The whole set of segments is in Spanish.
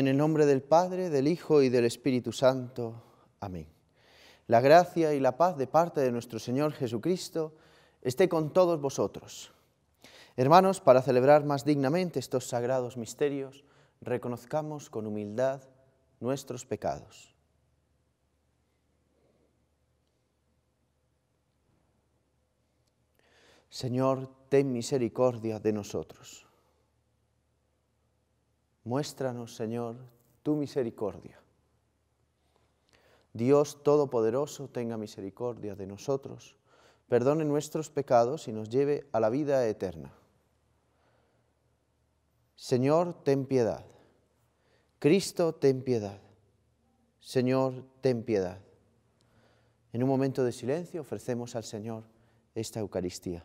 En el nombre del Padre, del Hijo y del Espíritu Santo. Amén. La gracia y la paz de parte de nuestro Señor Jesucristo esté con todos vosotros. Hermanos, para celebrar más dignamente estos sagrados misterios, reconozcamos con humildad nuestros pecados. Señor, ten misericordia de nosotros. Muéstranos, Señor, tu misericordia. Dios Todopoderoso tenga misericordia de nosotros, perdone nuestros pecados y nos lleve a la vida eterna. Señor, ten piedad. Cristo, ten piedad. Señor, ten piedad. En un momento de silencio ofrecemos al Señor esta Eucaristía.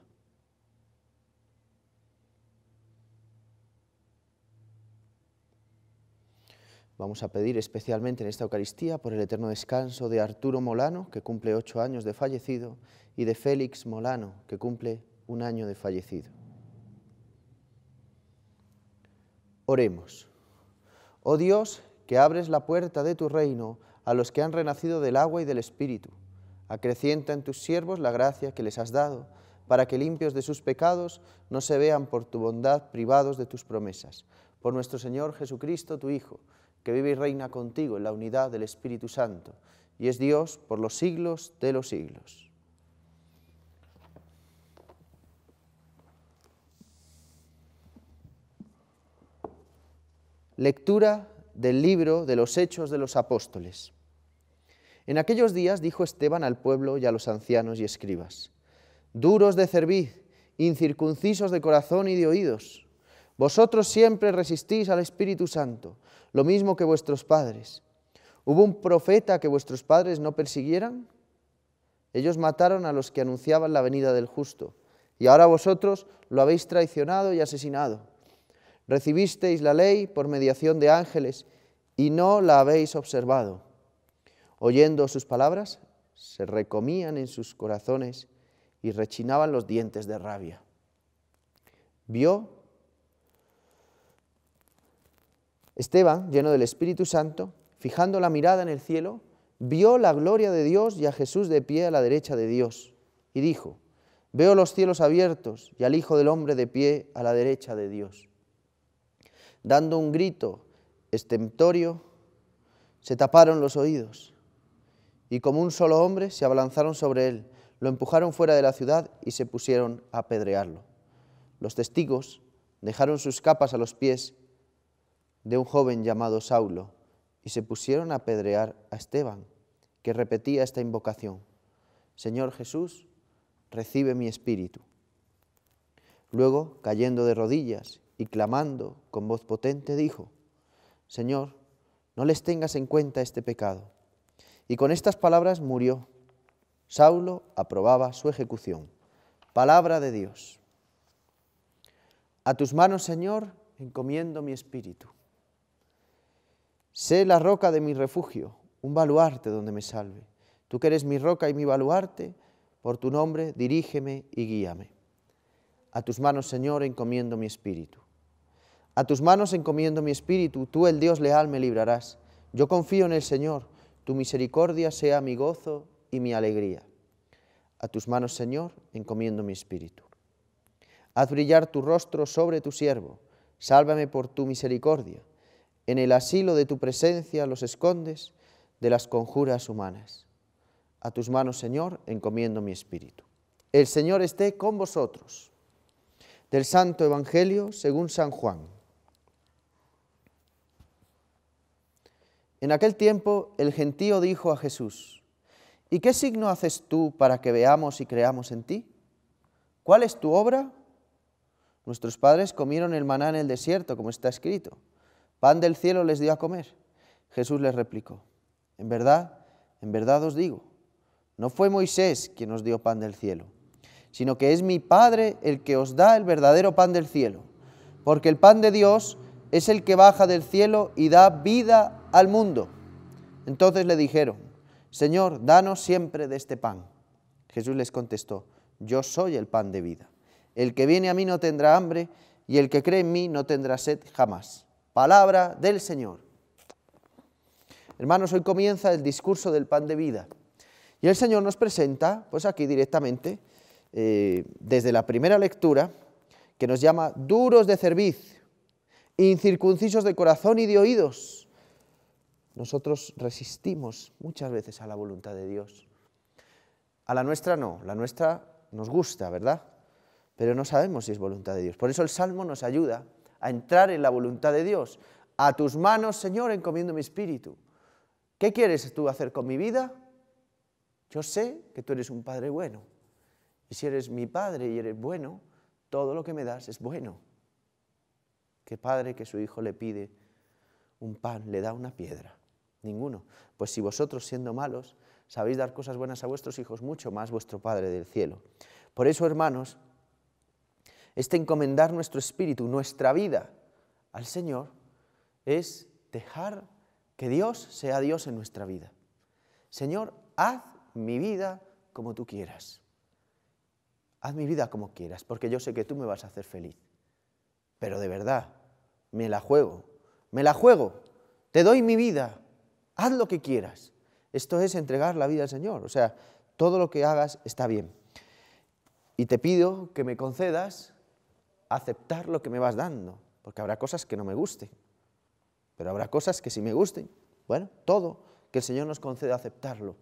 Vamos a pedir especialmente en esta Eucaristía por el eterno descanso de Arturo Molano, que cumple ocho años de fallecido, y de Félix Molano, que cumple un año de fallecido. Oremos. Oh Dios, que abres la puerta de tu reino a los que han renacido del agua y del Espíritu, acrecienta en tus siervos la gracia que les has dado, para que limpios de sus pecados no se vean por tu bondad privados de tus promesas. Por nuestro Señor Jesucristo, tu Hijo, que vive y reina contigo en la unidad del Espíritu Santo, y es Dios por los siglos de los siglos. Lectura del libro de los Hechos de los Apóstoles. En aquellos días dijo Esteban al pueblo y a los ancianos y escribas, duros de cerviz, incircuncisos de corazón y de oídos, vosotros siempre resistís al Espíritu Santo, lo mismo que vuestros padres. ¿Hubo un profeta que vuestros padres no persiguieran? Ellos mataron a los que anunciaban la venida del justo, y ahora vosotros lo habéis traicionado y asesinado. Recibisteis la ley por mediación de ángeles, y no la habéis observado. Oyendo sus palabras, se recomían en sus corazones y rechinaban los dientes de rabia. Vio Esteban, lleno del Espíritu Santo, fijando la mirada en el cielo, vio la gloria de Dios y a Jesús de pie a la derecha de Dios, y dijo, Veo los cielos abiertos y al Hijo del Hombre de pie a la derecha de Dios. Dando un grito estentorio, se taparon los oídos y como un solo hombre se abalanzaron sobre él, lo empujaron fuera de la ciudad y se pusieron a apedrearlo. Los testigos dejaron sus capas a los pies de un joven llamado Saulo y se pusieron a apedrear a Esteban, que repetía esta invocación, Señor Jesús, recibe mi espíritu. Luego, cayendo de rodillas y clamando con voz potente, dijo, Señor, no les tengas en cuenta este pecado. Y con estas palabras murió. Saulo aprobaba su ejecución. Palabra de Dios. A tus manos, Señor, encomiendo mi espíritu. Sé la roca de mi refugio, un baluarte donde me salve. Tú que eres mi roca y mi baluarte, por tu nombre dirígeme y guíame. A tus manos, Señor, encomiendo mi espíritu. A tus manos encomiendo mi espíritu, tú el Dios leal me librarás. Yo confío en el Señor, tu misericordia sea mi gozo y mi alegría. A tus manos, Señor, encomiendo mi espíritu. Haz brillar tu rostro sobre tu siervo, sálvame por tu misericordia en el asilo de tu presencia los escondes de las conjuras humanas. A tus manos, Señor, encomiendo mi espíritu. El Señor esté con vosotros. Del Santo Evangelio según San Juan. En aquel tiempo el gentío dijo a Jesús, ¿y qué signo haces tú para que veamos y creamos en ti? ¿Cuál es tu obra? Nuestros padres comieron el maná en el desierto, como está escrito pan del cielo les dio a comer. Jesús les replicó, en verdad, en verdad os digo, no fue Moisés quien os dio pan del cielo, sino que es mi Padre el que os da el verdadero pan del cielo, porque el pan de Dios es el que baja del cielo y da vida al mundo. Entonces le dijeron, Señor, danos siempre de este pan. Jesús les contestó, yo soy el pan de vida. El que viene a mí no tendrá hambre, y el que cree en mí no tendrá sed jamás. Palabra del Señor. Hermanos, hoy comienza el discurso del pan de vida. Y el Señor nos presenta, pues aquí directamente, eh, desde la primera lectura, que nos llama duros de cerviz, incircuncisos de corazón y de oídos. Nosotros resistimos muchas veces a la voluntad de Dios. A la nuestra no, la nuestra nos gusta, ¿verdad? Pero no sabemos si es voluntad de Dios. Por eso el Salmo nos ayuda a entrar en la voluntad de Dios. A tus manos, Señor, encomiendo mi espíritu. ¿Qué quieres tú hacer con mi vida? Yo sé que tú eres un Padre bueno. Y si eres mi Padre y eres bueno, todo lo que me das es bueno. ¿Qué padre que su hijo le pide un pan, le da una piedra? Ninguno. Pues si vosotros, siendo malos, sabéis dar cosas buenas a vuestros hijos, mucho más vuestro Padre del cielo. Por eso, hermanos, este encomendar nuestro espíritu, nuestra vida al Señor, es dejar que Dios sea Dios en nuestra vida. Señor, haz mi vida como tú quieras. Haz mi vida como quieras, porque yo sé que tú me vas a hacer feliz. Pero de verdad, me la juego, me la juego, te doy mi vida, haz lo que quieras. Esto es entregar la vida al Señor, o sea, todo lo que hagas está bien. Y te pido que me concedas aceptar lo que me vas dando, porque habrá cosas que no me gusten, pero habrá cosas que sí me gusten. Bueno, todo, que el Señor nos conceda aceptarlo.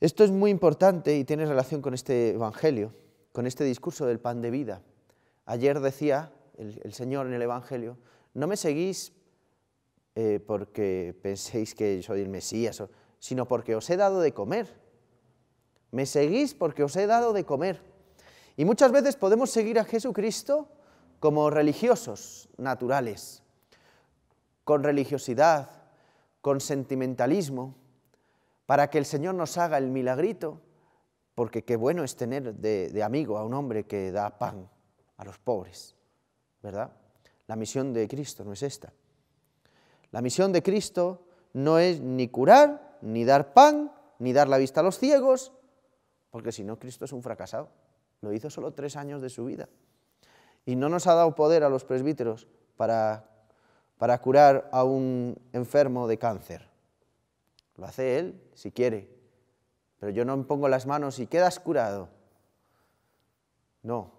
Esto es muy importante y tiene relación con este Evangelio, con este discurso del pan de vida. Ayer decía el, Señor en el Evangelio, no me seguís eh, porque penséis que soy el Mesías, sino porque os he dado de comer. Me seguís porque os he dado de comer. Y muchas veces podemos seguir a Jesucristo como religiosos naturales, con religiosidad, con sentimentalismo, para que el Señor nos haga el milagrito, porque qué bueno es tener de, amigo a un hombre que da pan a los pobres, ¿verdad? La misión de Cristo no es esta. La misión de Cristo no es ni curar, ni dar pan, ni dar la vista a los ciegos, porque si no, Cristo es un fracasado. Lo hizo solo tres años de su vida. Y no nos ha dado poder a los presbíteros para, para curar a un enfermo de cáncer. Lo hace él si quiere, pero yo no me pongo las manos y quedas curado. No.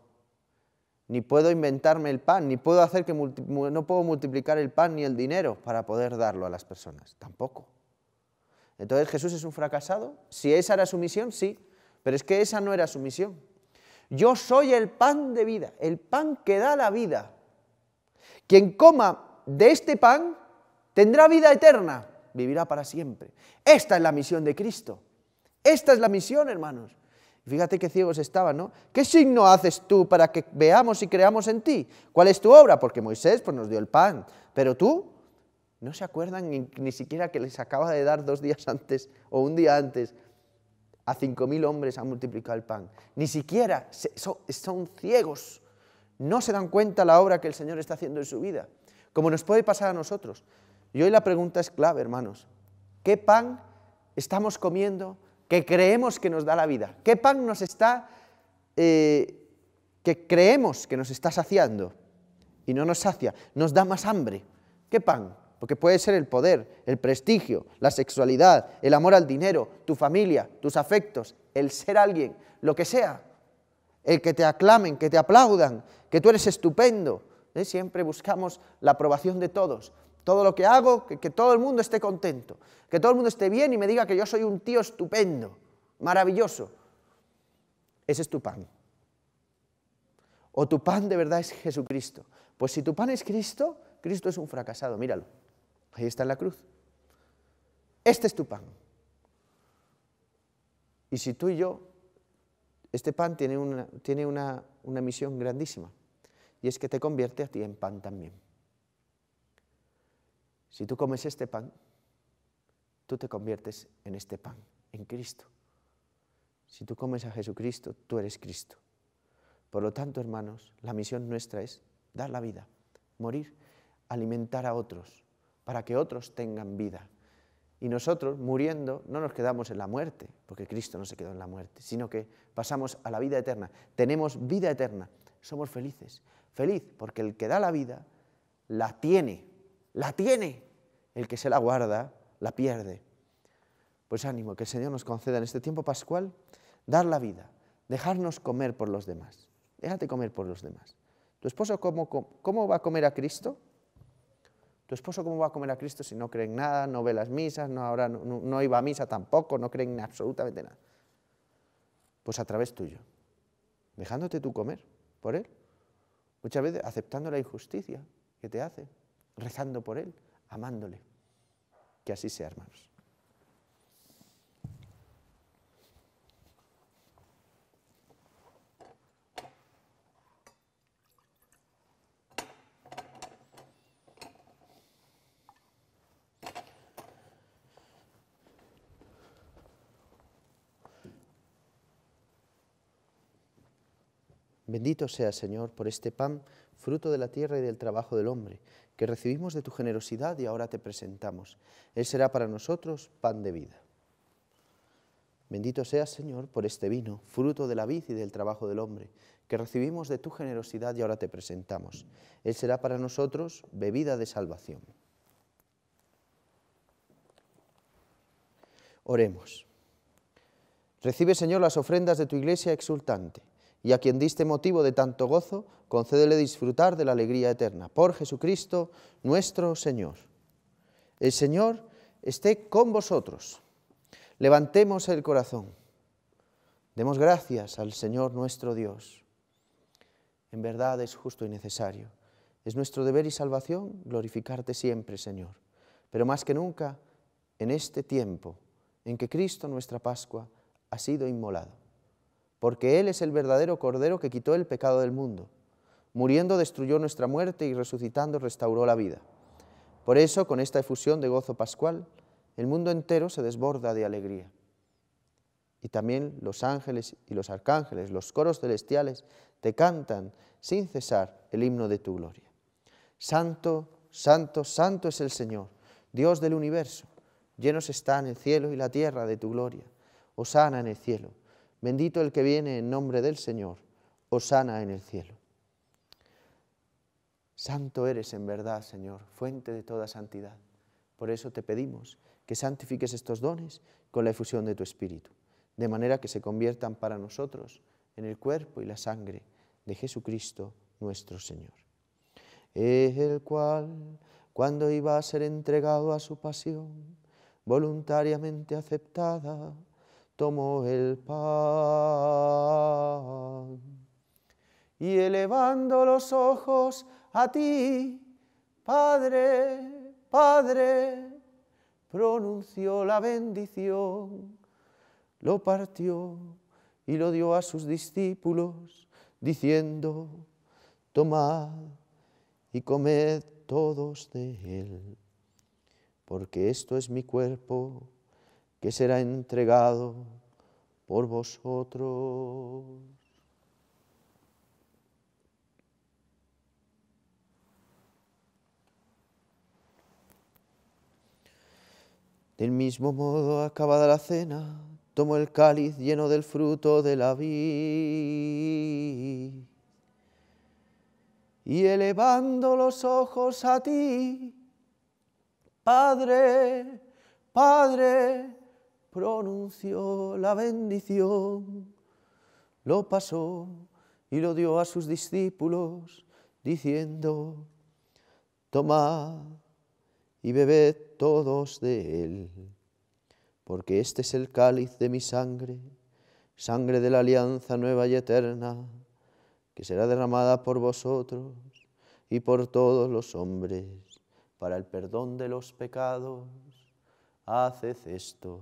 Ni puedo inventarme el pan, ni puedo hacer que no puedo multiplicar el pan ni el dinero para poder darlo a las personas, tampoco. Entonces Jesús es un fracasado. Si esa era su misión, sí, pero es que esa no era su misión. Yo soy el pan de vida, el pan que da la vida. Quien coma de este pan tendrá vida eterna, vivirá para siempre. Esta es la misión de Cristo. Esta es la misión, hermanos. Fíjate qué ciegos estaban, ¿no? ¿Qué signo haces tú para que veamos y creamos en ti? ¿Cuál es tu obra? Porque Moisés pues, nos dio el pan, pero tú no se acuerdan ni, ni siquiera que les acaba de dar dos días antes o un día antes a 5.000 hombres ha multiplicado el pan. Ni siquiera son, ciegos, no se dan cuenta la obra que el Señor está haciendo en su vida, como nos puede pasar a nosotros. Y hoy la pregunta es clave, hermanos. ¿Qué pan estamos comiendo que creemos que nos da la vida? ¿Qué pan nos está, eh, que creemos que nos está saciando y no nos sacia? Nos da más hambre. ¿Qué pan? porque puede ser el poder, el prestigio, la sexualidad, el amor al dinero, tu familia, tus afectos, el ser alguien, lo que sea. El que te aclamen, que te aplaudan, que tú eres estupendo. ¿Eh? Siempre buscamos la aprobación de todos. Todo lo que hago, que todo el mundo esté contento, que todo el mundo esté bien y me diga que yo soy un tío estupendo, maravilloso. Ese es tu pan. O tu pan de verdad es Jesucristo. Pues si tu pan es Cristo, Cristo es un fracasado, míralo. Ahí está la cruz. Este es tu pan. Y si tú y yo, este pan tiene una, tiene una misión grandísima, y es que te convierte a ti en pan también. Si tú comes este pan, tú te conviertes en este pan, en Cristo. Si tú comes a Jesucristo, tú eres Cristo. Por lo tanto, hermanos, la misión nuestra es dar la vida, morir, alimentar a otros, para que otros tengan vida. Y nosotros, muriendo, no nos quedamos en la muerte, porque Cristo no se quedó en la muerte, sino que pasamos a la vida eterna. Tenemos vida eterna, somos felices. Feliz porque el que da la vida, la tiene, la tiene. El que se la guarda, la pierde. Pues ánimo, que el Señor nos conceda en este tiempo pascual dar la vida, dejarnos comer por los demás. Déjate comer por los demás. ¿Tu esposo cómo, cómo, cómo va a comer a Cristo? ¿Tu esposo cómo va a comer a Cristo si no cree en nada, no ve las misas, no, ahora no, iba a misa tampoco, no cree en absolutamente nada? Pues a través tuyo, dejándote tú comer por Él. Muchas veces aceptando la injusticia que te hace, rezando por Él, amándole. Que así sea, hermanos. Bendito sea, Señor, por este pan, fruto de la tierra y del trabajo del hombre, que recibimos de tu generosidad y ahora te presentamos. Él será para nosotros pan de vida. Bendito sea, Señor, por este vino, fruto de la vid y del trabajo del hombre, que recibimos de tu generosidad y ahora te presentamos. Él será para nosotros bebida de salvación. Oremos. Recibe, Señor, las ofrendas de tu iglesia exultante y a quien diste motivo de tanto gozo, concédele disfrutar de la alegría eterna. Por Jesucristo nuestro Señor. El Señor esté con vosotros. Levantemos el corazón. Demos gracias al Señor nuestro Dios. En verdad es justo y necesario. Es nuestro deber y salvación glorificarte siempre, Señor. Pero más que nunca, en este tiempo en que Cristo, nuestra Pascua, ha sido inmolado porque Él es el verdadero Cordero que quitó el pecado del mundo. Muriendo destruyó nuestra muerte y resucitando restauró la vida. Por eso, con esta efusión de gozo pascual, el mundo entero se desborda de alegría. Y también los ángeles y los arcángeles, los coros celestiales, te cantan sin cesar el himno de tu gloria. Santo, santo, santo es el Señor, Dios del universo. Llenos están el cielo y la tierra de tu gloria. Osana en el cielo. Bendito el que viene en nombre del Señor. sana en el cielo. Santo eres en verdad, Señor, fuente de toda santidad. Por eso te pedimos que santifiques estos dones con la efusión de tu Espíritu, de manera que se conviertan para nosotros en el cuerpo y la sangre de Jesucristo nuestro Señor. Es El cual, cuando iba a ser entregado a su pasión, voluntariamente aceptada, tomó el pan y elevando los ojos a ti, Padre, Padre, pronunció la bendición, lo partió y lo dio a sus discípulos, diciendo, tomad y comed todos de él, porque esto es mi cuerpo que será entregado por vosotros. Del mismo modo, acabada la cena, tomo el cáliz lleno del fruto de la vid y elevando los ojos a ti, Padre, Padre, pronunció la bendición, lo pasó y lo dio a sus discípulos, diciendo, tomad y bebed todos de él, porque este es el cáliz de mi sangre, sangre de la alianza nueva y eterna, que será derramada por vosotros y por todos los hombres, para el perdón de los pecados. Haced esto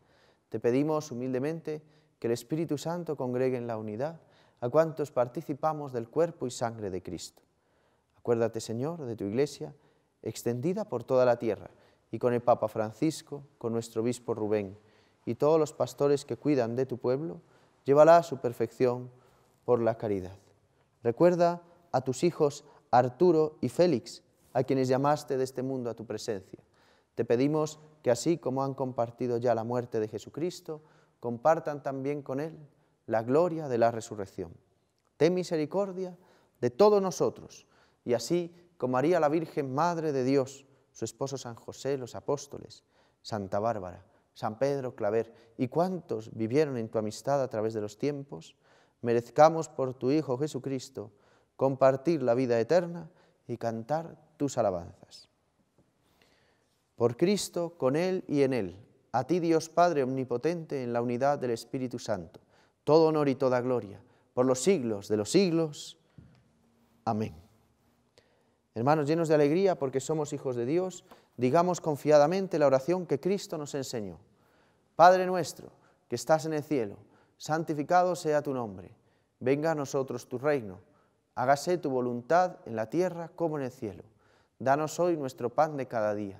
Te pedimos humildemente que el Espíritu Santo congregue en la unidad a cuantos participamos del cuerpo y sangre de Cristo. Acuérdate, Señor, de tu Iglesia, extendida por toda la tierra, y con el Papa Francisco, con nuestro obispo Rubén, y todos los pastores que cuidan de tu pueblo, llévala a su perfección por la caridad. Recuerda a tus hijos Arturo y Félix, a quienes llamaste de este mundo a tu presencia. Te pedimos que así como han compartido ya la muerte de Jesucristo, compartan también con Él la gloria de la resurrección. Ten misericordia de todos nosotros y así como haría la Virgen, Madre de Dios, su esposo San José, los apóstoles, Santa Bárbara, San Pedro Claver y cuantos vivieron en tu amistad a través de los tiempos, merezcamos por tu Hijo Jesucristo compartir la vida eterna y cantar tus alabanzas. Por Cristo, con Él y en Él, a ti Dios Padre Omnipotente, en la unidad del Espíritu Santo, todo honor y toda gloria, por los siglos de los siglos. Amén. Hermanos, llenos de alegría porque somos hijos de Dios, digamos confiadamente la oración que Cristo nos enseñó. Padre nuestro, que estás en el cielo, santificado sea tu nombre, venga a nosotros tu reino, hágase tu voluntad en la tierra como en el cielo. Danos hoy nuestro pan de cada día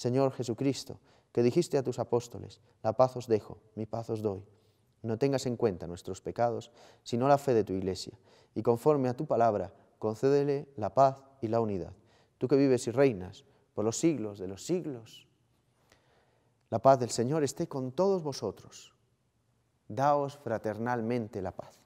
Señor Jesucristo, que dijiste a tus apóstoles, la paz os dejo, mi paz os doy. No tengas en cuenta nuestros pecados, sino la fe de tu iglesia, y conforme a tu palabra, concédele la paz y la unidad. Tú que vives y reinas por los siglos de los siglos. La paz del Señor esté con todos vosotros. Daos fraternalmente la paz.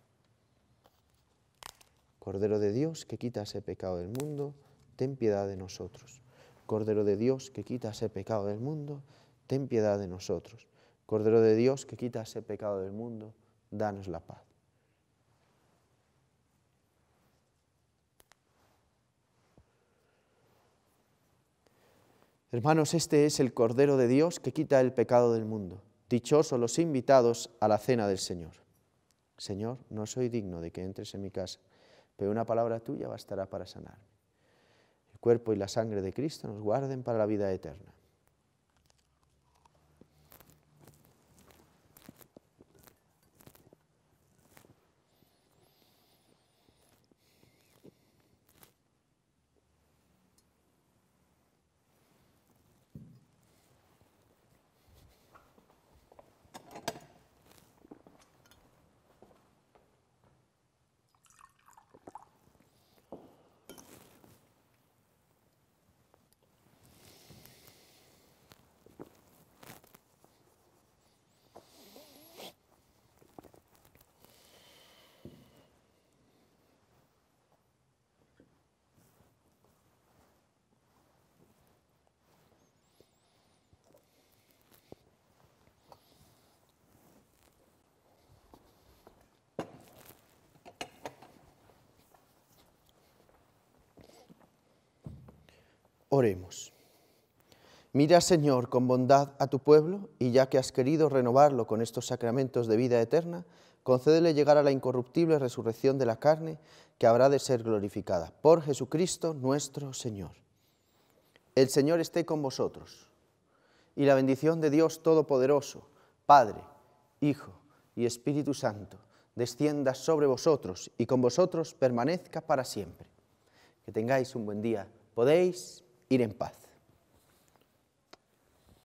Cordero de Dios, que quitas el pecado del mundo, ten piedad de nosotros. Cordero de Dios que quita ese pecado del mundo, ten piedad de nosotros. Cordero de Dios que quita ese pecado del mundo, danos la paz. Hermanos, este es el Cordero de Dios que quita el pecado del mundo. Dichosos los invitados a la cena del Señor. Señor, no soy digno de que entres en mi casa, pero una palabra tuya bastará para sanarme cuerpo y la sangre de Cristo nos guarden para la vida eterna. Oremos. Mira, Señor, con bondad a tu pueblo, y ya que has querido renovarlo con estos sacramentos de vida eterna, concédele llegar a la incorruptible resurrección de la carne, que habrá de ser glorificada. Por Jesucristo nuestro Señor. El Señor esté con vosotros, y la bendición de Dios Todopoderoso, Padre, Hijo y Espíritu Santo, descienda sobre vosotros y con vosotros permanezca para siempre. Que tengáis un buen día. Podéis en paz.